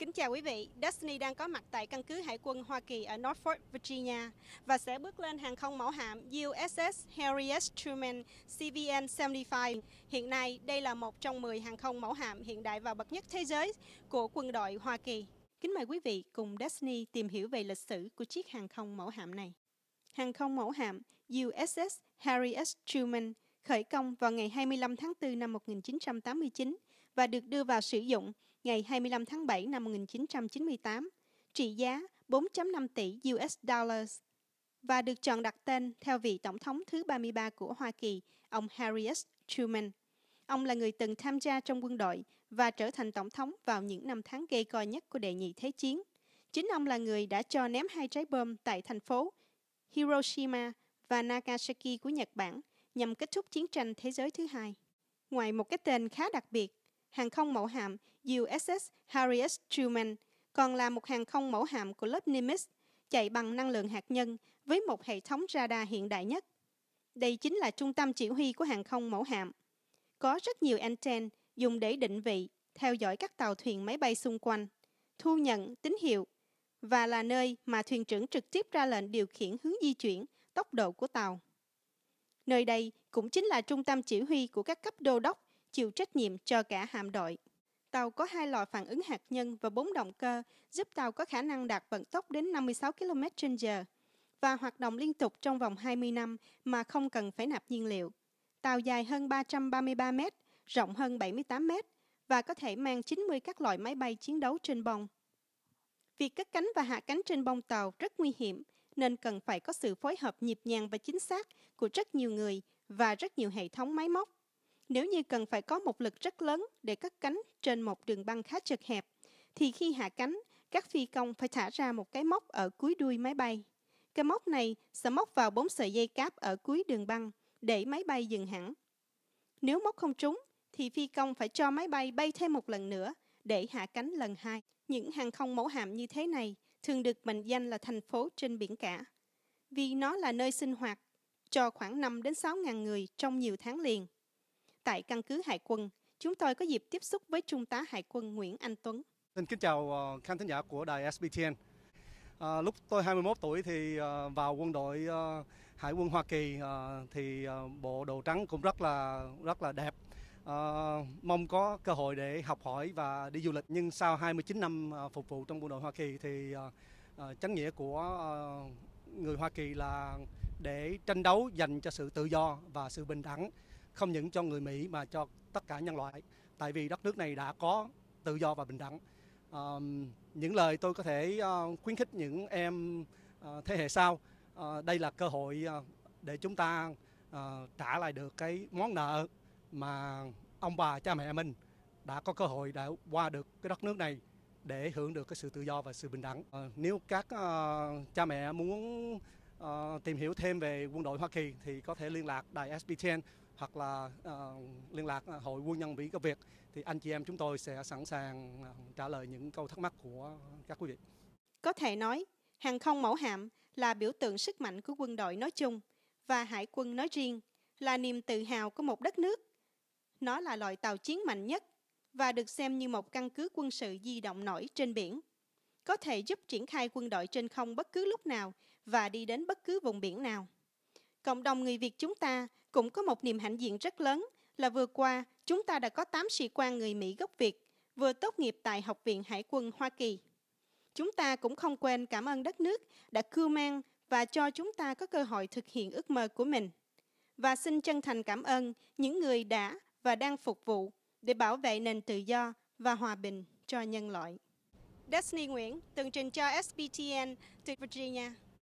Kính chào quý vị, Destiny đang có mặt tại căn cứ Hải quân Hoa Kỳ ở Norfolk, Virginia và sẽ bước lên hàng không mẫu hạm USS Harry S. Truman CVN-75. Hiện nay, đây là một trong 10 hàng không mẫu hạm hiện đại và bậc nhất thế giới của quân đội Hoa Kỳ. Kính mời quý vị cùng Destiny tìm hiểu về lịch sử của chiếc hàng không mẫu hạm này. Hàng không mẫu hạm USS Harry S. Truman khởi công vào ngày 25 tháng 4 năm 1989 và được đưa vào sử dụng ngày 25 tháng 7 năm 1998, trị giá 4.5 tỷ US dollars và được chọn đặt tên theo vị tổng thống thứ 33 của Hoa Kỳ, ông Harry S. Truman. Ông là người từng tham gia trong quân đội và trở thành tổng thống vào những năm tháng gây go nhất của đệ nhị thế chiến. Chính ông là người đã cho ném hai trái bom tại thành phố Hiroshima và Nagasaki của Nhật Bản nhằm kết thúc chiến tranh thế giới thứ hai. Ngoài một cái tên khá đặc biệt, hàng không mẫu hạm USS Harry S Truman, còn là một hàng không mẫu hạm của lớp Nimitz, chạy bằng năng lượng hạt nhân với một hệ thống radar hiện đại nhất. Đây chính là trung tâm chỉ huy của hàng không mẫu hạm. Có rất nhiều anten dùng để định vị, theo dõi các tàu thuyền máy bay xung quanh, thu nhận tín hiệu và là nơi mà thuyền trưởng trực tiếp ra lệnh điều khiển hướng di chuyển, tốc độ của tàu. Nơi đây cũng chính là trung tâm chỉ huy của các cấp đô đốc chịu trách nhiệm cho cả hạm đội. Tàu có hai loại phản ứng hạt nhân và bốn động cơ, giúp tàu có khả năng đạt vận tốc đến 56 km/h và hoạt động liên tục trong vòng 20 năm mà không cần phải nạp nhiên liệu. Tàu dài hơn 333 mét, rộng hơn 78 mét và có thể mang 90 các loại máy bay chiến đấu trên bông. Việc cất cánh và hạ cánh trên bông tàu rất nguy hiểm, nên cần phải có sự phối hợp nhịp nhàng và chính xác của rất nhiều người và rất nhiều hệ thống máy móc. Nếu như cần phải có một lực rất lớn để cất cánh trên một đường băng khá chật hẹp, thì khi hạ cánh, các phi công phải thả ra một cái móc ở cuối đuôi máy bay. Cái móc này sẽ móc vào bốn sợi dây cáp ở cuối đường băng để máy bay dừng hẳn. Nếu móc không trúng, thì phi công phải cho máy bay bay thêm một lần nữa để hạ cánh lần hai. Những hàng không mẫu hạm như thế này thường được mệnh danh là thành phố trên biển cả, vì nó là nơi sinh hoạt cho khoảng 5 đến 6 ngàn người trong nhiều tháng liền. Tại căn cứ Hải quân, chúng tôi có dịp tiếp xúc với Trung tá Hải quân Nguyễn Anh Tuấn. Xin kính chào ờ, khán thính giả của đài SBTN. À, ờ, lúc tôi 21 tuổi thì à, vào quân đội à, Hải quân Hoa Kỳ à, thì à, bộ đồ trắng cũng rất là rất là đẹp. À, mong có cơ hội để học hỏi và đi du lịch nhưng sau 29 năm à, phục vụ trong quân đội Hoa Kỳ thì à, à, chánh nghĩa của à, người Hoa Kỳ là để tranh đấu dành cho sự tự do và sự bình đẳng không những cho người Mỹ mà cho tất cả nhân loại. Tại vì đất nước này đã có tự do và bình đẳng. Uh, những lời tôi có thể uh, khuyến khích những em uh, thế hệ sau, uh, đây là cơ hội uh, để chúng ta uh, trả lại được cái món nợ mà ông bà cha mẹ mình đã có cơ hội đã qua được cái đất nước này để hưởng được cái sự tự do và sự bình đẳng. Uh, nếu các uh, cha mẹ muốn uh, tìm hiểu thêm về quân đội Hoa Kỳ thì có thể liên lạc đài SBTN hoặc là uh, liên lạc ờ, Hội Quân nhân Mỹ Gốc Việt thì anh chị em chúng tôi sẽ sẵn sàng trả lời những câu thắc mắc của các quý vị. Có thể nói, hàng không mẫu hạm là biểu tượng sức mạnh của quân đội nói chung và hải quân nói riêng, là niềm tự hào của một đất nước. Nó là loại tàu chiến mạnh nhất và được xem như một căn cứ quân sự di động nổi trên biển, có thể giúp triển khai quân đội trên không bất cứ lúc nào và đi đến bất cứ vùng biển nào. Cộng đồng người Việt chúng ta cũng có một niềm hãnh diện rất lớn là vừa qua chúng ta đã có 8 sĩ quan người Mỹ gốc Việt vừa tốt nghiệp tại Học viện Hải quân Hoa Kỳ. Chúng ta cũng không quên cảm ơn đất nước đã cưu mang và cho chúng ta có cơ hội thực hiện ước mơ của mình. Và xin chân thành cảm ơn những người đã và đang phục vụ để bảo vệ nền tự do và hòa bình cho nhân loại. Destiny Nguyễn, tường trình cho SBTN từ Virginia.